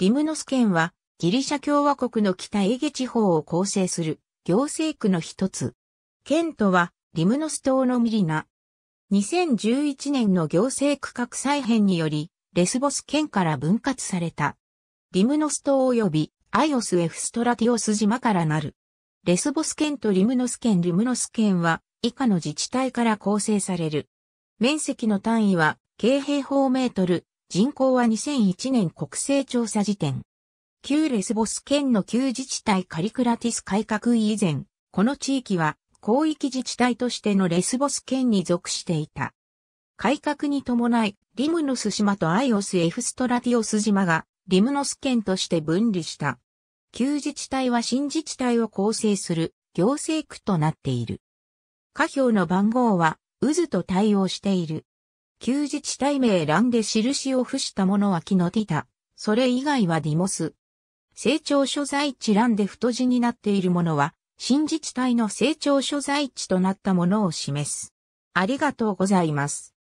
リムノス県はギリシャ共和国の北エゲ地方を構成する行政区の一つ。県都はリムノス島のミリナ。2011年の行政区画再編により、レスボス県から分割された。リムノス島及びアイオスエフストラティオス島からなる。レスボス県とリムノス県リムノス県は以下の自治体から構成される。面積の単位は、京平方メートル、人口は2001年国勢調査時点。旧レスボス県の旧自治体カリクラティス改革以前、この地域は広域自治体としてのレスボス県に属していた。改革に伴い、リムノス島とアイオスエフストラティオス島がリムノス県として分離した。旧自治体は新自治体を構成する行政区となっている。下表の番号は渦と対応している。旧自治体名欄で印を付したものは木のティタ。それ以外はディモス。成長所在地欄で太字になっているものは、新自治体の成長所在地となったものを示す。ありがとうございます。